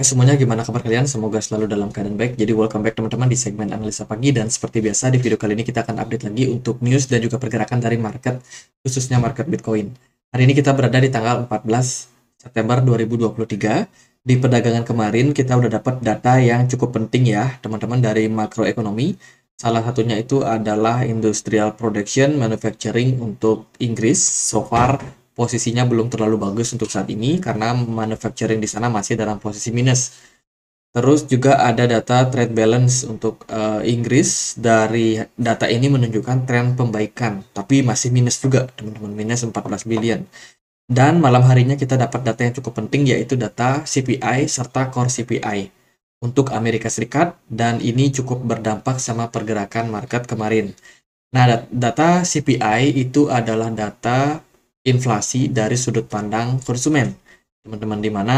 Hai semuanya, gimana kabar kalian? Semoga selalu dalam keadaan baik. Jadi welcome back teman-teman di segmen analisa pagi dan seperti biasa di video kali ini kita akan update lagi untuk news dan juga pergerakan dari market, khususnya market Bitcoin. Hari ini kita berada di tanggal 14 September 2023. Di perdagangan kemarin kita udah dapat data yang cukup penting ya teman-teman dari makroekonomi. Salah satunya itu adalah industrial production manufacturing untuk Inggris so far posisinya belum terlalu bagus untuk saat ini karena manufacturing di sana masih dalam posisi minus. Terus juga ada data trade balance untuk uh, Inggris dari data ini menunjukkan tren pembaikan tapi masih minus juga teman-teman minus 14 billion. Dan malam harinya kita dapat data yang cukup penting yaitu data CPI serta core CPI untuk Amerika Serikat dan ini cukup berdampak sama pergerakan market kemarin. Nah, data CPI itu adalah data inflasi dari sudut pandang konsumen. Teman-teman di mana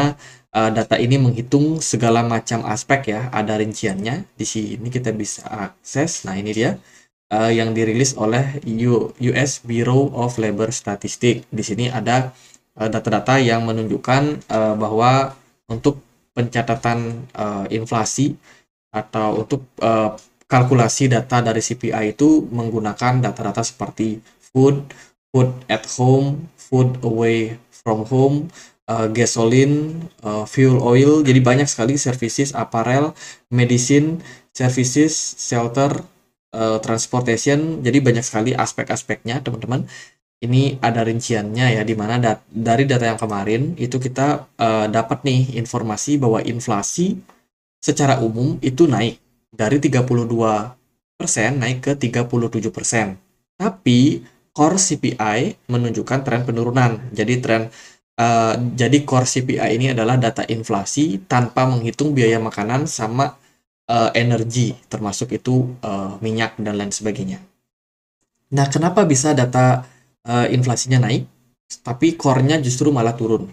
uh, data ini menghitung segala macam aspek ya, ada rinciannya. Di sini kita bisa akses. Nah, ini dia uh, yang dirilis oleh US Bureau of Labor Statistics. Di sini ada eh, data-data uh, yang menunjukkan uh, bahwa untuk pencatatan uh, inflasi atau untuk uh, kalkulasi data dari CPI itu menggunakan data-data seperti food, food at home, food away from home, uh, gasoline, uh, fuel oil. Jadi banyak sekali services, apparel, medicine, services, shelter, uh, transportation. Jadi banyak sekali aspek-aspeknya, teman-teman. Ini ada rinciannya ya, di mana dat dari data yang kemarin itu kita uh, dapat nih informasi bahwa inflasi secara umum itu naik dari 32 naik ke 37 Tapi core CPI menunjukkan tren penurunan. Jadi tren uh, jadi core CPI ini adalah data inflasi tanpa menghitung biaya makanan sama uh, energi termasuk itu uh, minyak dan lain sebagainya. Nah, kenapa bisa data uh, inflasinya naik tapi core-nya justru malah turun?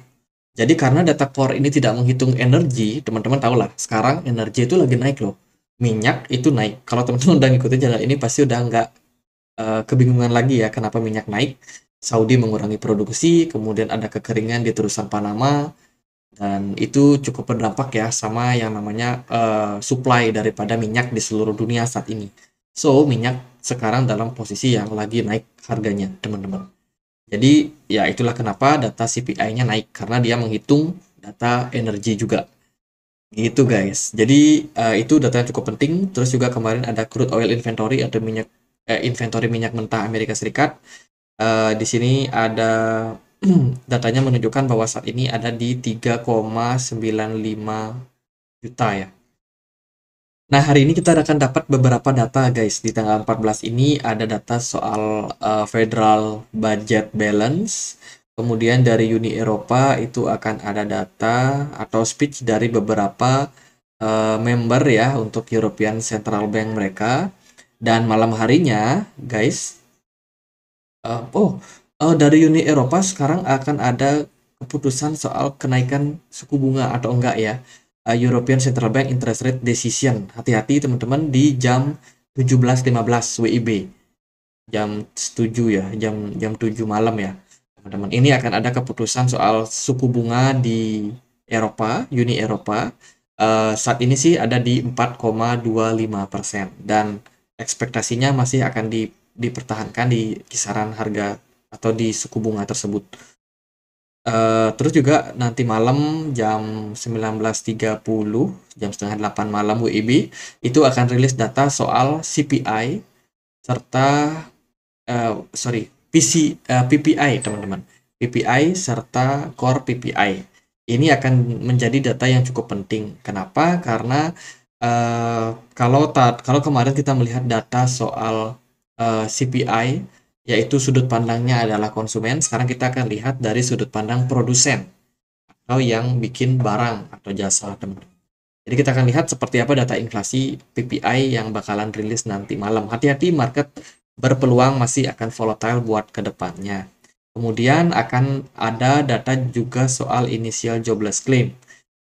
Jadi karena data core ini tidak menghitung energi, teman-teman lah. sekarang energi itu lagi naik loh. Minyak itu naik. Kalau teman-teman udah ngikutin channel ini pasti udah nggak Eh, kebingungan lagi ya kenapa minyak naik. Saudi mengurangi produksi, kemudian ada kekeringan di terusan Panama dan itu cukup berdampak ya sama yang namanya uh, supply daripada minyak di seluruh dunia saat ini. So, minyak sekarang dalam posisi yang lagi naik harganya, teman-teman. Jadi, ya itulah kenapa data CPI-nya naik karena dia menghitung data energi juga. Gitu guys. Jadi, uh, itu data yang cukup penting. Terus juga kemarin ada crude oil inventory atau minyak eh, inventory minyak mentah Amerika Serikat. Uh, di sini ada datanya menunjukkan bahwa saat ini ada di 3,95 juta ya. Nah, hari ini kita akan dapat beberapa data guys. Di tanggal 14 ini ada data soal uh, federal budget balance. Kemudian dari Uni Eropa itu akan ada data atau speech dari beberapa uh, member ya untuk European Central Bank mereka. Dan malam harinya, guys, uh, oh uh, dari Uni Eropa sekarang akan ada keputusan soal kenaikan suku bunga atau enggak ya. Uh, European Central Bank Interest Rate Decision. Hati-hati teman-teman di jam 17.15 WIB. Jam 7 ya, jam jam 7 malam ya. Teman-teman, ini akan ada keputusan soal suku bunga di Eropa, Uni Eropa. Uh, saat ini sih ada di 4,25 persen dan ekspektasinya masih akan di, dipertahankan di kisaran harga atau di suku bunga tersebut. Uh, terus juga nanti malam jam 19.30 jam setengah 8 malam WIB itu akan rilis data soal CPI serta uh, sorry PC uh, eh, PPI teman-teman PPI serta core PPI ini akan menjadi data yang cukup penting kenapa karena uh, kalau tat kalau kemarin kita melihat data soal uh, eh, CPI yaitu sudut pandangnya adalah konsumen sekarang kita akan lihat dari sudut pandang produsen atau yang bikin barang atau jasa teman-teman jadi kita akan lihat seperti apa data inflasi PPI yang bakalan rilis nanti malam hati-hati market berpeluang masih akan volatile buat kedepannya kemudian akan ada data juga soal initial jobless claim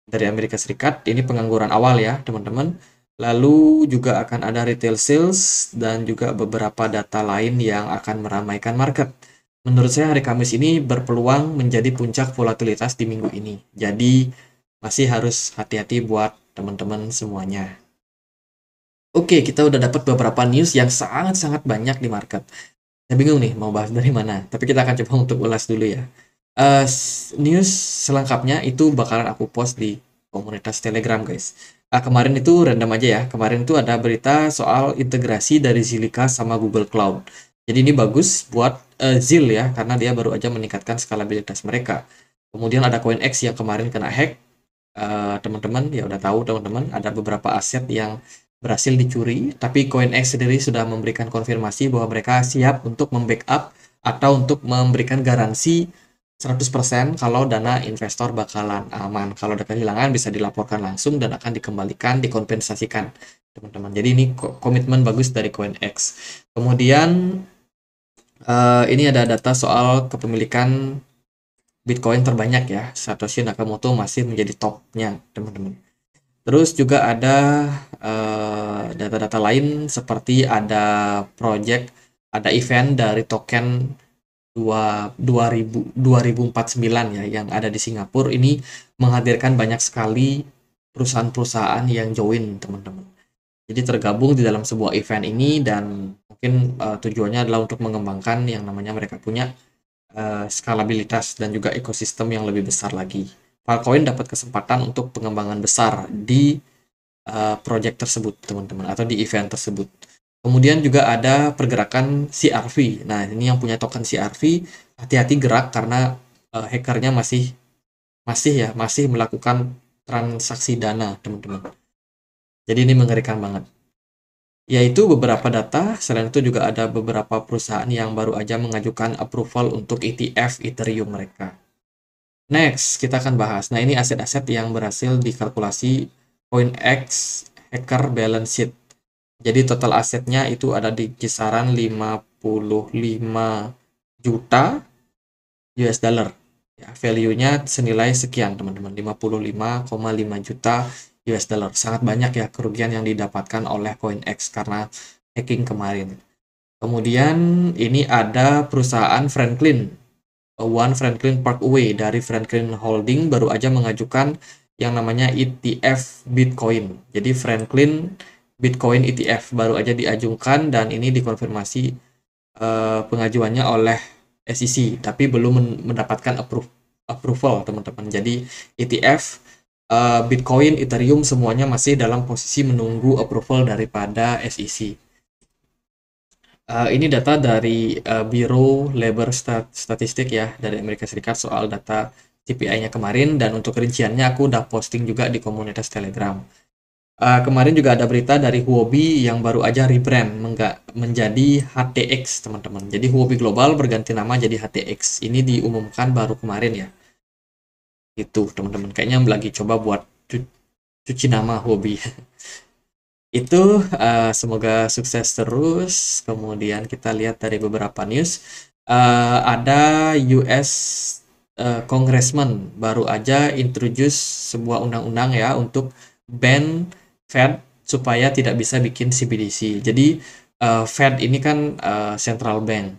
dari Amerika Serikat. Ini pengangguran awal ya, teman-teman. Lalu juga akan ada retail sales dan juga beberapa data lain yang akan meramaikan market. Menurut saya hari Kamis ini berpeluang menjadi puncak volatilitas di minggu ini. Jadi masih harus hati-hati buat teman-teman semuanya. Oke, kita udah dapat beberapa news yang sangat-sangat banyak di market. Saya bingung nih mau bahas dari mana, tapi kita akan coba untuk ulas dulu ya uh, news selengkapnya itu bakalan aku post di komunitas Telegram guys. Uh, kemarin itu random aja ya. Kemarin itu ada berita soal integrasi dari Zilliqa sama Google Cloud. Jadi ini bagus buat uh, Zil ya karena dia baru aja meningkatkan skalabilitas mereka. Kemudian ada CoinX yang kemarin kena hack. Uh, teman-teman ya udah tahu teman-teman ada beberapa aset yang berhasil dicuri, tapi CoinX sendiri sudah memberikan konfirmasi bahwa mereka siap untuk membackup atau untuk memberikan garansi 100% kalau dana investor bakalan aman. Kalau ada kehilangan bisa dilaporkan langsung dan akan dikembalikan, dikompensasikan, teman-teman. Jadi ini komitmen bagus dari CoinX. Kemudian uh, ini ada data soal kepemilikan Bitcoin terbanyak ya. Satoshi Nakamoto masih menjadi topnya, teman-teman. Terus juga ada eh, data-data uh, lain seperti ada project, ada event dari token 2000, 2049 ya yang ada di Singapura ini menghadirkan banyak sekali perusahaan-perusahaan yang join teman-teman. Jadi tergabung di dalam sebuah event ini dan mungkin uh, tujuannya adalah untuk mengembangkan yang namanya mereka punya uh, skalabilitas dan juga ekosistem yang lebih besar lagi. Filecoin dapat kesempatan untuk pengembangan besar di uh, project tersebut teman-teman atau di event tersebut. Kemudian juga ada pergerakan CRV. Nah, ini yang punya token CRV hati-hati gerak karena uh, hackernya masih masih ya, masih melakukan transaksi dana, teman-teman. Jadi ini mengerikan banget. Yaitu beberapa data, selain itu juga ada beberapa perusahaan yang baru aja mengajukan approval untuk ETF Ethereum mereka. Next, kita akan bahas. Nah, ini aset-aset yang berhasil dikalkulasi CoinEx Hacker Balance Sheet jadi total asetnya itu ada di kisaran 55 juta US dollar. Ya, value-nya senilai sekian, teman-teman. 55,5 juta US dollar. Sangat banyak ya kerugian yang didapatkan oleh CoinEx karena hacking kemarin. Kemudian ini ada perusahaan Franklin. One Franklin Parkway dari Franklin Holding baru aja mengajukan yang namanya ETF Bitcoin. Jadi Franklin Bitcoin ETF baru aja diajukan dan ini dikonfirmasi uh, pengajuannya oleh SEC tapi belum mendapatkan approve, approval teman-teman. Jadi ETF uh, eh, Bitcoin, Ethereum semuanya masih dalam posisi menunggu approval daripada SEC. Uh, eh, ini data dari uh, Biro Labor Stat Statistik ya dari Amerika Serikat soal data CPI-nya kemarin dan untuk rinciannya aku udah posting juga di komunitas Telegram. Uh, kemarin juga ada berita dari Huobi yang baru aja rebrand menjadi HTX teman-teman. Jadi Huobi Global berganti nama jadi HTX. Ini diumumkan baru kemarin ya. Itu teman-teman. Kayaknya lagi coba buat cu cuci nama Huobi. Itu uh, semoga sukses terus. Kemudian kita lihat dari beberapa news. Uh, ada US uh, Congressman baru aja introduce sebuah undang-undang ya untuk ban Fed supaya tidak bisa bikin CBDC. Jadi uh, eh, Fed ini kan uh, central bank,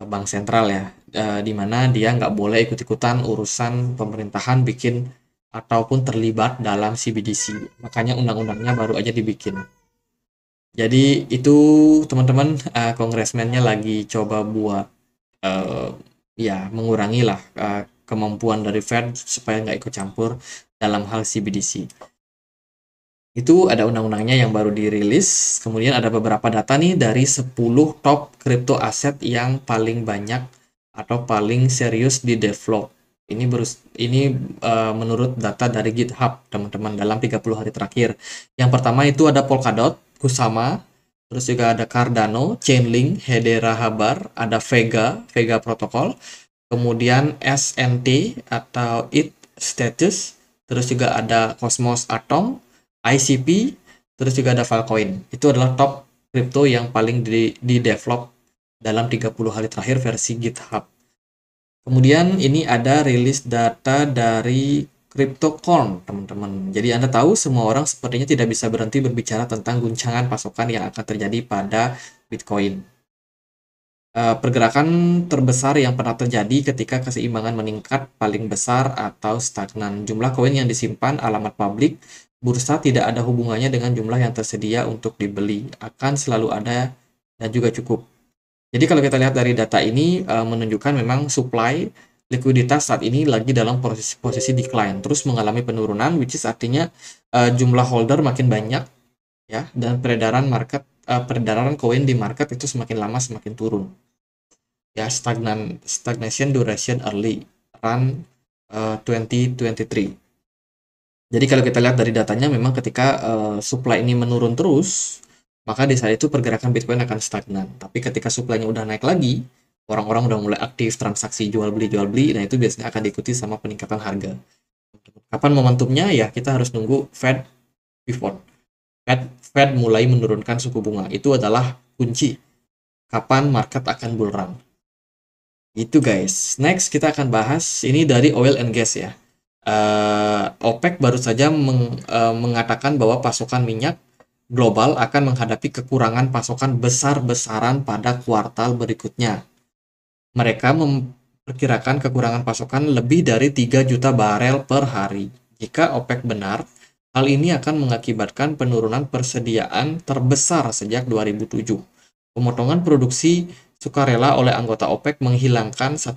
bank sentral ya, uh, di mana dia nggak boleh ikut-ikutan urusan pemerintahan bikin ataupun terlibat dalam CBDC. Makanya undang-undangnya baru aja dibikin. Jadi itu teman-teman uh, kongresmennya lagi coba buat uh, ya mengurangi lah uh, kemampuan dari Fed supaya nggak ikut campur dalam hal CBDC. Itu ada undang-undangnya yang baru dirilis. Kemudian ada beberapa data nih dari 10 top kripto aset yang paling banyak atau paling serius di develop. Ini berus ini uh, menurut data dari GitHub, teman-teman dalam 30 hari terakhir. Yang pertama itu ada Polkadot, Kusama, terus juga ada Cardano, Chainlink, Hedera Habar, ada Vega, Vega Protocol, kemudian SNT atau ETH Status, terus juga ada Cosmos Atom, ICP, terus juga ada Filecoin. Itu adalah top crypto yang paling di, di develop dalam 30 hari terakhir versi GitHub. Kemudian ini ada rilis data dari CryptoCorn, teman-teman. Jadi Anda tahu semua orang sepertinya tidak bisa berhenti berbicara tentang guncangan pasokan yang akan terjadi pada Bitcoin. Eh, pergerakan terbesar yang pernah terjadi ketika keseimbangan meningkat paling besar atau stagnan. Jumlah koin yang disimpan alamat publik bursa tidak ada hubungannya dengan jumlah yang tersedia untuk dibeli, akan selalu ada dan juga cukup. Jadi kalau kita lihat dari data ini eh, menunjukkan memang supply likuiditas saat ini lagi dalam posisi posisi decline, terus mengalami penurunan which is artinya uh, jumlah holder makin banyak ya dan peredaran market uh, peredaran koin di market itu semakin lama semakin turun. Ya stagnan stagnation duration early run 2023. Jadi kalau kita lihat dari datanya memang ketika uh, supply ini menurun terus, maka di saat itu pergerakan Bitcoin akan stagnan. Tapi ketika supply-nya udah naik lagi, orang-orang udah mulai aktif transaksi jual beli jual beli, nah itu biasanya akan diikuti sama peningkatan harga. Kapan momentumnya? Ya kita harus nunggu Fed pivot. Fed, Fed mulai menurunkan suku bunga. Itu adalah kunci. Kapan market akan bull run? Itu guys. Next kita akan bahas ini dari oil and gas ya uh, OPEC baru saja meng, uh, mengatakan bahwa pasokan minyak global akan menghadapi kekurangan pasokan besar-besaran pada kuartal berikutnya. Mereka memperkirakan kekurangan pasokan lebih dari 3 juta barel per hari. Jika OPEC benar, hal ini akan mengakibatkan penurunan persediaan terbesar sejak 2007. Pemotongan produksi sukarela oleh anggota OPEC menghilangkan 1,3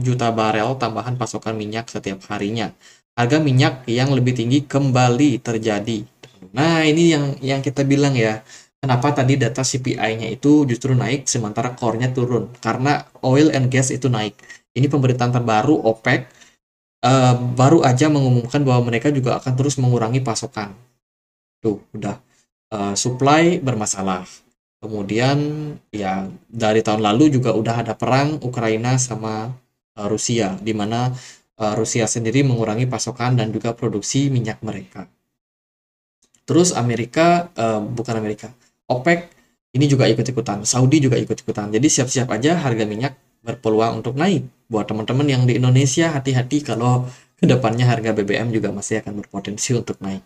juta barel tambahan pasokan minyak setiap harinya. Harga minyak yang lebih tinggi kembali terjadi. Nah, ini yang yang kita bilang ya. Kenapa tadi data CPI-nya itu justru naik sementara core-nya turun? Karena oil and gas itu naik. Ini pemberitaan terbaru OPEC uh, baru aja mengumumkan bahwa mereka juga akan terus mengurangi pasokan. Tuh, udah uh, supply bermasalah Kemudian ya dari tahun lalu juga udah ada perang Ukraina sama uh, Rusia di mana uh, Rusia sendiri mengurangi pasokan dan juga produksi minyak mereka. Terus Amerika uh, bukan Amerika, OPEC ini juga ikut-ikutan, Saudi juga ikut-ikutan. Jadi siap-siap aja harga minyak berpeluang untuk naik. Buat teman-teman yang di Indonesia hati-hati kalau kedepannya harga BBM juga masih akan berpotensi untuk naik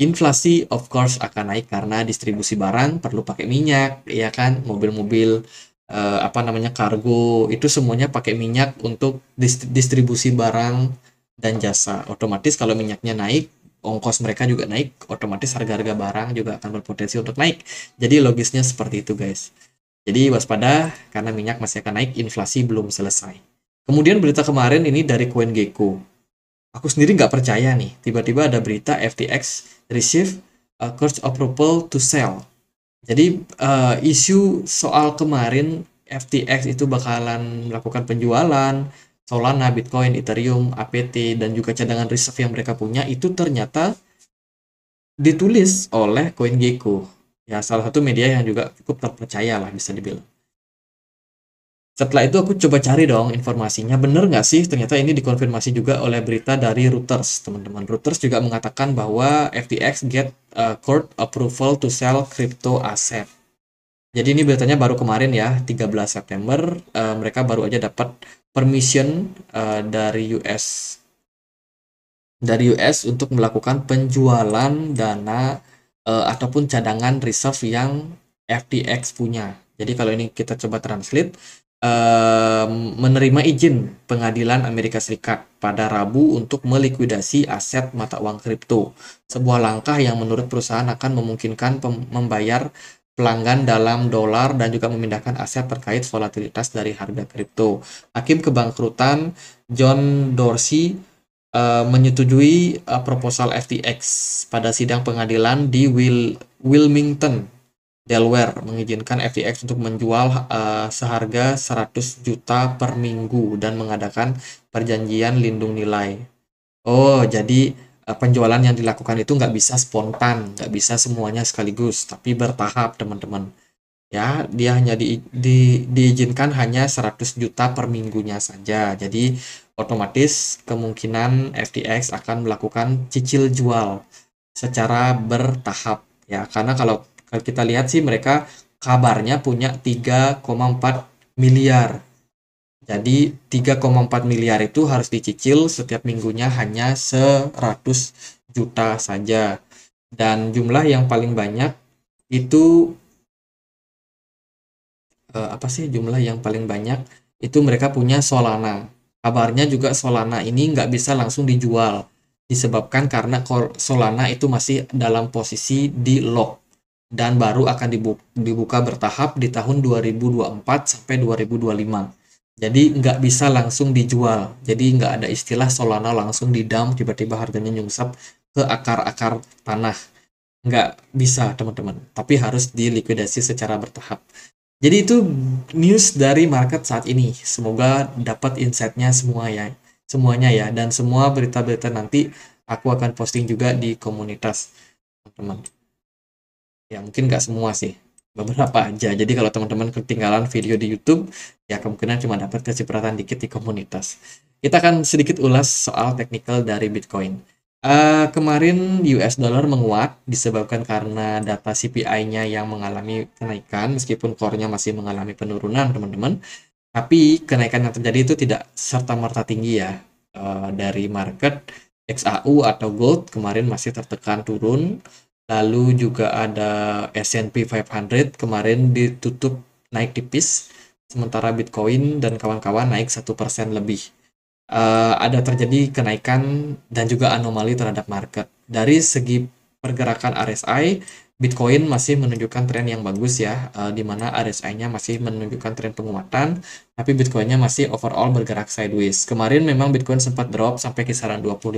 inflasi of course akan naik karena distribusi barang perlu pakai minyak ya kan mobil-mobil eh, apa namanya kargo itu semuanya pakai minyak untuk distribusi barang dan jasa otomatis kalau minyaknya naik ongkos mereka juga naik otomatis harga-harga barang juga akan berpotensi untuk naik jadi logisnya seperti itu guys jadi waspada karena minyak masih akan naik inflasi belum selesai kemudian berita kemarin ini dari CoinGecko aku sendiri nggak percaya nih tiba-tiba ada berita FTX receive a court approval to sell jadi uh, isu soal kemarin FTX itu bakalan melakukan penjualan Solana, Bitcoin, Ethereum, APT dan juga cadangan reserve yang mereka punya itu ternyata ditulis oleh CoinGecko ya salah satu media yang juga cukup terpercaya lah bisa dibilang setelah itu aku coba cari dong informasinya bener nggak sih? Ternyata ini dikonfirmasi juga oleh berita dari Reuters, teman-teman. Reuters juga mengatakan bahwa FTX get a uh, court approval to sell crypto asset. Jadi ini beritanya baru kemarin ya, 13 September. Uh, mereka baru aja dapat permission uh, dari US dari US untuk melakukan penjualan dana uh, ataupun cadangan reserve yang FTX punya. Jadi kalau ini kita coba translate menerima izin pengadilan Amerika Serikat pada Rabu untuk melikuidasi aset mata uang kripto, sebuah langkah yang menurut perusahaan akan memungkinkan membayar pelanggan dalam dolar dan juga memindahkan aset terkait volatilitas dari harga kripto. Hakim kebangkrutan John Dorsey uh, menyetujui uh, proposal FTX pada sidang pengadilan di Wil Wilmington, Delaware mengizinkan FTX untuk menjual uh, seharga 100 juta per minggu dan mengadakan perjanjian lindung nilai. Oh, jadi uh, penjualan yang dilakukan itu nggak bisa spontan, nggak bisa semuanya sekaligus, tapi bertahap, teman-teman. Ya, dia hanya di, di, diizinkan hanya 100 juta per minggunya saja. Jadi, otomatis kemungkinan FTX akan melakukan cicil jual secara bertahap ya karena kalau kalau kita lihat sih mereka kabarnya punya 3,4 miliar. Jadi 3,4 miliar itu harus dicicil setiap minggunya hanya 100 juta saja. Dan jumlah yang paling banyak itu eh, apa sih jumlah yang paling banyak itu mereka punya Solana. Kabarnya juga Solana ini nggak bisa langsung dijual disebabkan karena Solana itu masih dalam posisi di lock dan baru akan dibuka, bertahap di tahun 2024 sampai 2025. Jadi nggak bisa langsung dijual. Jadi nggak ada istilah Solana langsung didam tiba-tiba harganya nyungsep ke akar-akar tanah. Nggak bisa teman-teman. Tapi harus dilikuidasi secara bertahap. Jadi itu news dari market saat ini. Semoga dapat insightnya semua ya. Semuanya ya. Dan semua berita-berita nanti aku akan posting juga di komunitas teman-teman ya mungkin nggak semua sih beberapa aja jadi kalau teman-teman ketinggalan video di YouTube ya kemungkinan cuma dapat kecipratan dikit di komunitas kita akan sedikit ulas soal teknikal dari Bitcoin uh, kemarin US dollar menguat disebabkan karena data CPI-nya yang mengalami kenaikan meskipun core-nya masih mengalami penurunan teman-teman tapi kenaikan yang terjadi itu tidak serta-merta tinggi ya uh, dari market XAU atau gold kemarin masih tertekan turun lalu juga ada S&P 500 kemarin ditutup naik tipis sementara Bitcoin dan kawan-kawan naik satu persen lebih uh, ada terjadi kenaikan dan juga anomali terhadap market dari segi pergerakan RSI Bitcoin masih menunjukkan tren yang bagus ya uh, di mana RSI-nya masih menunjukkan tren penguatan tapi Bitcoin-nya masih overall bergerak sideways kemarin memang Bitcoin sempat drop sampai kisaran 25.000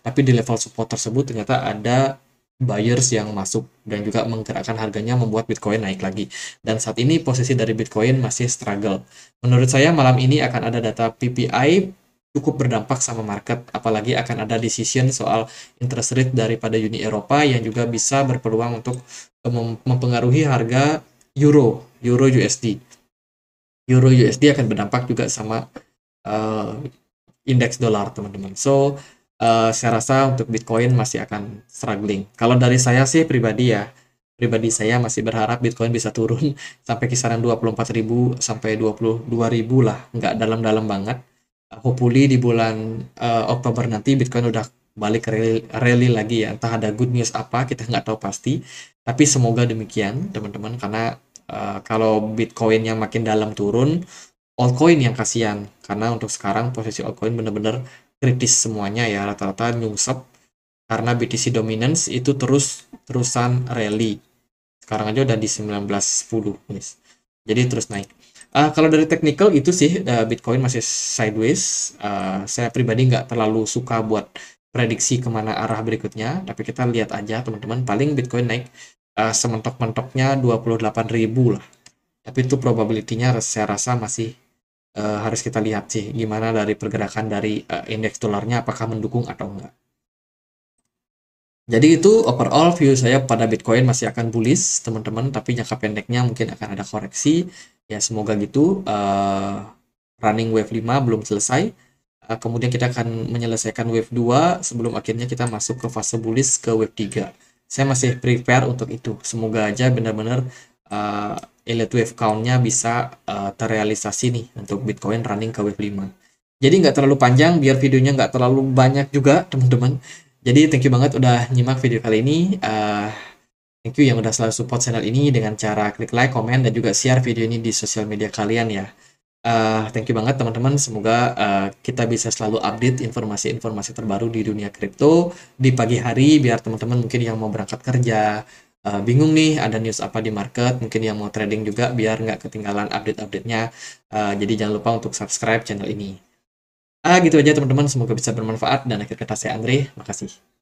tapi di level support tersebut ternyata ada buyers yang masuk dan juga menggerakkan harganya membuat Bitcoin naik lagi. Dan saat ini posisi dari Bitcoin masih struggle. Menurut saya malam ini akan ada data PPI cukup berdampak sama market, apalagi akan ada decision soal interest rate daripada Uni Eropa yang juga bisa berpeluang untuk eh, mempengaruhi harga euro, euro USD. Euro USD akan berdampak juga sama uh, indeks dolar, teman-teman. So, uh, saya rasa untuk Bitcoin masih akan struggling. Kalau dari saya sih pribadi ya, pribadi saya masih berharap Bitcoin bisa turun sampai kisaran 24.000 sampai 22.000 lah, nggak dalam-dalam banget. Hopefully di bulan uh, Oktober nanti Bitcoin udah balik rally, rally lagi ya. Entah ada good news apa, kita nggak tahu pasti. Tapi semoga demikian teman-teman karena uh, kalau yang makin dalam turun, altcoin yang kasihan karena untuk sekarang posisi altcoin benar-benar kritis semuanya ya rata-rata nyungsep karena BTC dominance itu terus terusan rally sekarang aja udah di 1910 guys jadi terus naik uh, kalau dari technical itu sih uh, Bitcoin masih sideways uh, saya pribadi nggak terlalu suka buat prediksi kemana arah berikutnya tapi kita lihat aja teman-teman paling Bitcoin naik uh, sementok-mentoknya 28.000 lah tapi itu probability-nya saya rasa masih Eh, harus kita lihat sih gimana dari pergerakan dari uh, indeks dolarnya apakah mendukung atau enggak. Jadi itu overall view saya pada Bitcoin masih akan bullish teman-teman tapi jangka pendeknya mungkin akan ada koreksi ya semoga gitu uh, running wave 5 belum selesai kemudian kita akan menyelesaikan wave 2 sebelum akhirnya kita masuk ke fase bullish ke wave 3 saya masih prepare untuk itu semoga aja benar-benar uh, elite wave count-nya bisa uh, terrealisasi nih untuk Bitcoin running ke wave 5 jadi nggak terlalu panjang biar videonya nggak terlalu banyak juga teman-teman jadi thank you banget udah nyimak video kali ini uh, thank you yang udah selalu support channel ini dengan cara klik like, komen, dan juga share video ini di sosial media kalian ya Uh, thank you banget teman-teman. Semoga uh, kita bisa selalu update informasi-informasi terbaru di dunia kripto di pagi hari biar teman-teman mungkin yang mau berangkat kerja uh, bingung nih ada news apa di market mungkin yang mau trading juga biar nggak ketinggalan update-updatenya uh, jadi jangan lupa untuk subscribe channel ini ah uh, gitu aja teman-teman semoga bisa bermanfaat dan akhir kata saya Andre makasih